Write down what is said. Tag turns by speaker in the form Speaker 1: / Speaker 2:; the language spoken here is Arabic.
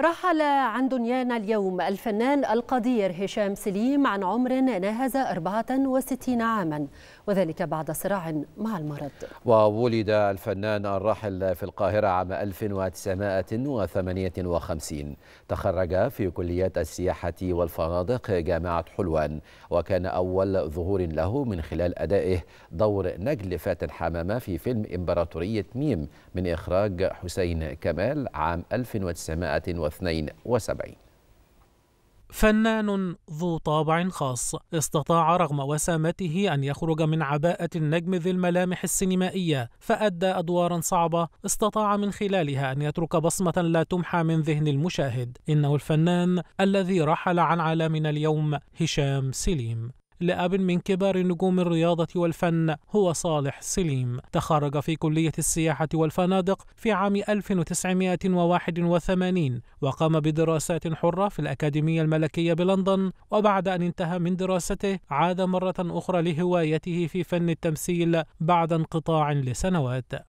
Speaker 1: رحل عن دنيانا اليوم الفنان القدير هشام سليم عن عمر ناهز 64 عاما وذلك بعد صراع مع المرض
Speaker 2: وولد الفنان الراحل في القاهرة عام 1958 تخرج في كلية السياحة والفنادق جامعة حلوان وكان أول ظهور له من خلال أدائه دور نجل فاتن حمامة في فيلم إمبراطورية ميم من إخراج حسين كمال عام 1958 1972
Speaker 3: فنان ذو طابع خاص استطاع رغم وسامته أن يخرج من عباءة النجم ذي الملامح السينمائية فأدى أدوارا صعبة استطاع من خلالها أن يترك بصمة لا تمحى من ذهن المشاهد إنه الفنان الذي رحل عن عالمنا اليوم هشام سليم لأب من كبار نجوم الرياضة والفن هو صالح سليم تخرج في كلية السياحة والفنادق في عام 1981 وقام بدراسات حرة في الأكاديمية الملكية بلندن وبعد أن انتهى من دراسته عاد مرة أخرى لهوايته في فن التمثيل بعد انقطاع لسنوات